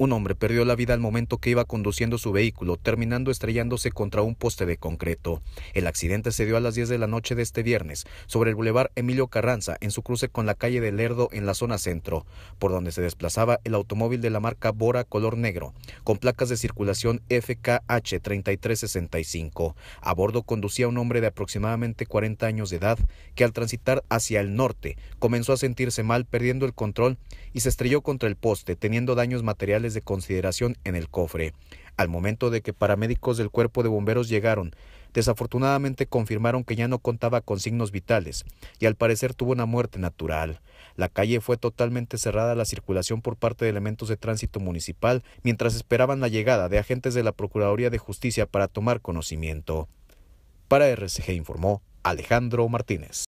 Un hombre perdió la vida al momento que iba conduciendo su vehículo, terminando estrellándose contra un poste de concreto. El accidente se dio a las 10 de la noche de este viernes, sobre el bulevar Emilio Carranza, en su cruce con la calle de Lerdo en la zona centro, por donde se desplazaba el automóvil de la marca Bora color negro, con placas de circulación FKH 3365. A bordo conducía un hombre de aproximadamente 40 años de edad, que al transitar hacia el norte comenzó a sentirse mal, perdiendo el control y se estrelló contra el poste, teniendo daños materiales de consideración en el cofre. Al momento de que paramédicos del cuerpo de bomberos llegaron, desafortunadamente confirmaron que ya no contaba con signos vitales y al parecer tuvo una muerte natural. La calle fue totalmente cerrada a la circulación por parte de elementos de tránsito municipal mientras esperaban la llegada de agentes de la Procuraduría de Justicia para tomar conocimiento. Para RCG informó Alejandro Martínez.